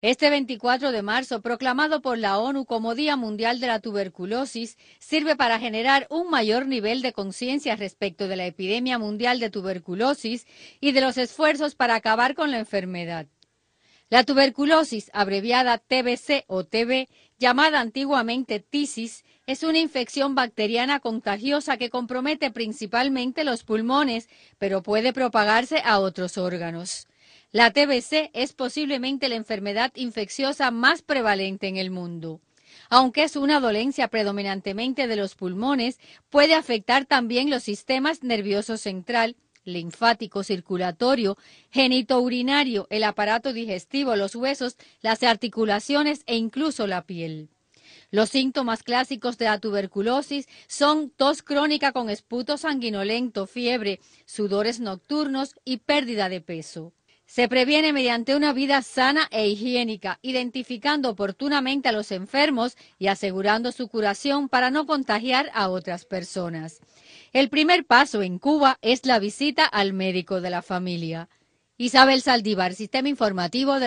Este 24 de marzo, proclamado por la ONU como Día Mundial de la Tuberculosis, sirve para generar un mayor nivel de conciencia respecto de la epidemia mundial de tuberculosis y de los esfuerzos para acabar con la enfermedad. La tuberculosis, abreviada TBC o TB, llamada antiguamente tisis, es una infección bacteriana contagiosa que compromete principalmente los pulmones, pero puede propagarse a otros órganos. La TBC es posiblemente la enfermedad infecciosa más prevalente en el mundo. Aunque es una dolencia predominantemente de los pulmones, puede afectar también los sistemas nervioso central, linfático circulatorio, genitourinario, el aparato digestivo, los huesos, las articulaciones e incluso la piel. Los síntomas clásicos de la tuberculosis son tos crónica con esputo sanguinolento, fiebre, sudores nocturnos y pérdida de peso. Se previene mediante una vida sana e higiénica, identificando oportunamente a los enfermos y asegurando su curación para no contagiar a otras personas. El primer paso en Cuba es la visita al médico de la familia. Isabel Saldívar, Sistema Informativo de la